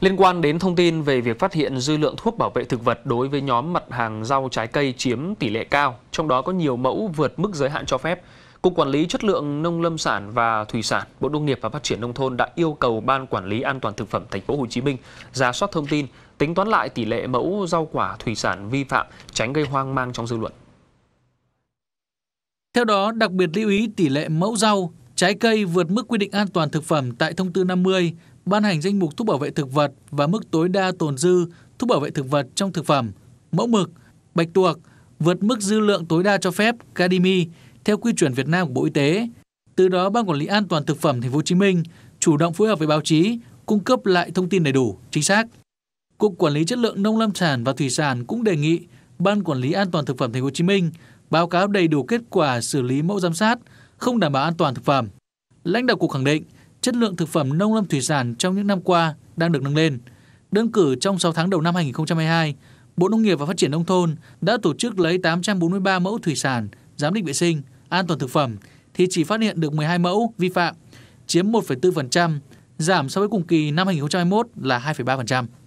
Liên quan đến thông tin về việc phát hiện dư lượng thuốc bảo vệ thực vật đối với nhóm mặt hàng rau trái cây chiếm tỷ lệ cao, trong đó có nhiều mẫu vượt mức giới hạn cho phép, Cục Quản lý Chất lượng Nông lâm sản và Thủy sản, Bộ Nông nghiệp và Phát triển Nông thôn đã yêu cầu Ban Quản lý An toàn Thực phẩm Thành phố Hồ Chí Minh ra soát thông tin, tính toán lại tỷ lệ mẫu rau quả thủy sản vi phạm, tránh gây hoang mang trong dư luận. Theo đó, đặc biệt lưu ý tỷ lệ mẫu rau, trái cây vượt mức quy định an toàn thực phẩm tại Thông tư 50 ban hành danh mục thuốc bảo vệ thực vật và mức tối đa tồn dư thuốc bảo vệ thực vật trong thực phẩm, mẫu mực, bạch tuộc vượt mức dư lượng tối đa cho phép cadimi theo quy chuẩn Việt Nam của Bộ Y tế. Từ đó, Ban Quản lý An toàn thực phẩm Thành phố Hồ Chí Minh chủ động phối hợp với báo chí cung cấp lại thông tin đầy đủ, chính xác. Cục Quản lý chất lượng nông lâm sản và thủy sản cũng đề nghị Ban Quản lý An toàn thực phẩm Thành phố Hồ Chí Minh báo cáo đầy đủ kết quả xử lý mẫu giám sát không đảm bảo an toàn thực phẩm. Lãnh đạo cục khẳng định chất lượng thực phẩm nông lâm thủy sản trong những năm qua đang được nâng lên. Đơn cử trong 6 tháng đầu năm 2022, Bộ Nông nghiệp và Phát triển Nông thôn đã tổ chức lấy 843 mẫu thủy sản giám định vệ sinh, an toàn thực phẩm, thì chỉ phát hiện được 12 mẫu vi phạm, chiếm 1,4%, giảm so với cùng kỳ năm 2021 là 2,3%.